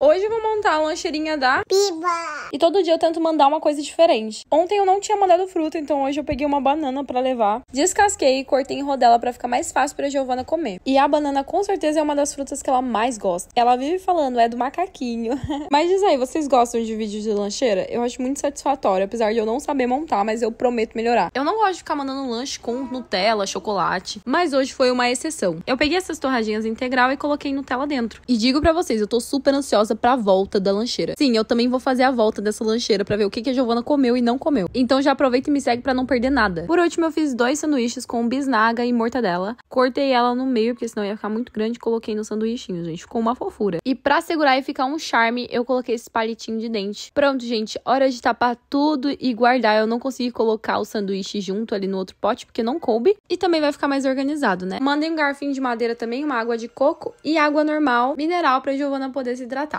Hoje eu vou montar a lancheirinha da Biba. E todo dia eu tento mandar uma coisa diferente. Ontem eu não tinha mandado fruta, então hoje eu peguei uma banana para levar. Descasquei e cortei em rodela para ficar mais fácil pra Giovana comer. E a banana com certeza é uma das frutas que ela mais gosta. Ela vive falando, é do macaquinho. mas diz aí, vocês gostam de vídeos de lancheira? Eu acho muito satisfatório, apesar de eu não saber montar, mas eu prometo melhorar. Eu não gosto de ficar mandando lanche com Nutella, chocolate, mas hoje foi uma exceção. Eu peguei essas torradinhas integral e coloquei Nutella dentro. E digo para vocês, eu tô super ansiosa pra volta da lancheira. Sim, eu também vou fazer a volta dessa lancheira para ver o que, que a Giovana comeu e não comeu. Então já aproveita e me segue para não perder nada. Por último, eu fiz dois sanduíches com bisnaga e mortadela. Cortei ela no meio, porque senão ia ficar muito grande, coloquei no sanduíchinho, gente. Ficou uma fofura. E pra segurar e ficar um charme, eu coloquei esse palitinho de dente. Pronto, gente, hora de tapar tudo e guardar. Eu não consegui colocar o sanduíche junto ali no outro pote, porque não coube. E também vai ficar mais organizado, né? Mandei um garfinho de madeira também, uma água de coco e água normal, mineral, pra Giovana poder se hidratar.